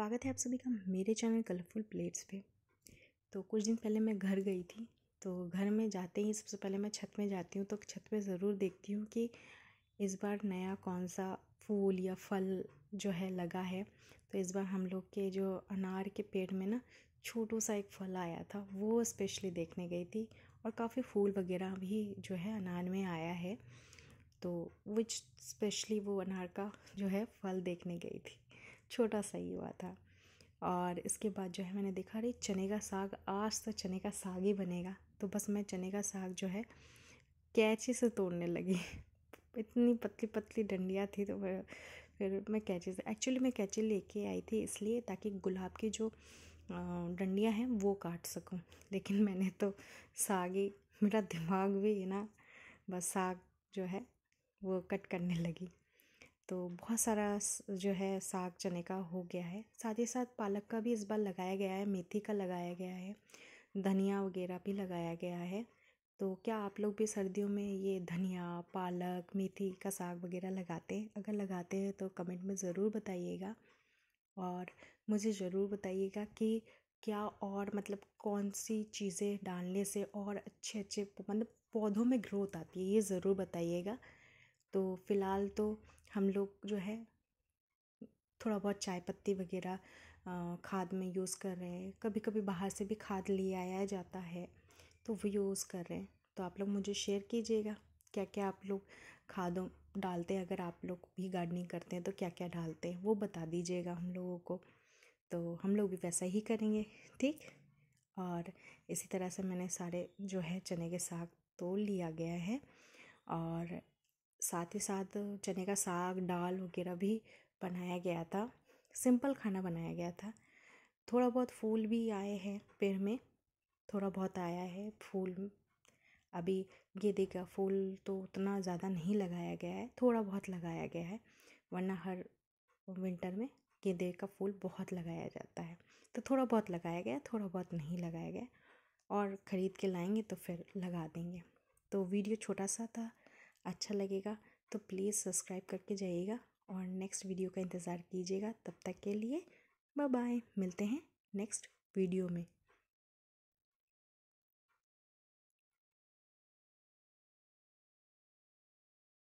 स्वागत है आप सभी का मेरे चैनल कलरफुल प्लेट्स पे तो कुछ दिन पहले मैं घर गई थी तो घर में जाते ही सबसे पहले मैं छत में जाती हूँ तो छत पे ज़रूर देखती हूँ कि इस बार नया कौन सा फूल या फल जो है लगा है तो इस बार हम लोग के जो अनार के पेड़ में ना छोटू सा एक फल आया था वो स्पेशली देखने गई थी और काफ़ी फूल वगैरह भी जो है अनार में आया है तो विच स्पेशली वो अनार का जो है फल देखने गई थी छोटा सा ही हुआ था और इसके बाद जो है मैंने देखा अरे चने का साग आज तो चने का साग ही बनेगा तो बस मैं चने का साग जो है कैची से तोड़ने लगी इतनी पतली पतली डंडियाँ थी तो मैं फिर मैं कैची से एक्चुअली मैं कैची लेके आई थी इसलिए ताकि गुलाब की जो डंडियाँ हैं वो काट सकूँ लेकिन मैंने तो साग ही मेरा दिमाग भी ना बस साग जो है वो कट करने लगी तो बहुत सारा जो है साग चने का हो गया है साथ ही साथ पालक का भी इस बार लगाया गया है मेथी का लगाया गया है धनिया वगैरह भी लगाया गया है तो क्या आप लोग भी सर्दियों में ये धनिया पालक मेथी का साग वगैरह लगाते हैं अगर लगाते हैं तो कमेंट में ज़रूर बताइएगा और मुझे ज़रूर बताइएगा कि क्या और मतलब कौन सी चीज़ें डालने से और अच्छे अच्छे मतलब पौधों में ग्रोथ आती है ये ज़रूर बताइएगा तो फ़िलहाल तो हम लोग जो है थोड़ा बहुत चाय पत्ती वगैरह खाद में यूज़ कर रहे हैं कभी कभी बाहर से भी खाद ले आया जाता है तो वो यूज़ कर रहे हैं तो आप लोग मुझे शेयर कीजिएगा क्या क्या आप लोग खादों डालते हैं अगर आप लोग भी गार्डनिंग करते हैं तो क्या क्या डालते हैं वो बता दीजिएगा हम लोगों को तो हम लोग भी वैसा ही करेंगे ठीक और इसी तरह से मैंने सारे जो है चने के साग तोड़ लिया गया है और साथ ही साथ चने का साग दाल वगैरह भी बनाया गया था सिंपल खाना बनाया गया था थोड़ा बहुत फूल भी आए हैं पेड़ में थोड़ा बहुत आया है फूल अभी गेंदे का फूल तो उतना ज़्यादा नहीं लगाया गया है थोड़ा बहुत लगाया गया है वरना हर विंटर में गेंदे का फूल बहुत लगाया जाता है तो थोड़ा बहुत लगाया गया थोड़ा बहुत नहीं लगाया गया और ख़रीद के लाएंगे तो फिर लगा देंगे तो वीडियो छोटा सा था अच्छा लगेगा तो प्लीज़ सब्सक्राइब करके जाइएगा और नेक्स्ट वीडियो का इंतज़ार कीजिएगा तब तक के लिए बाय बाय मिलते हैं नेक्स्ट वीडियो में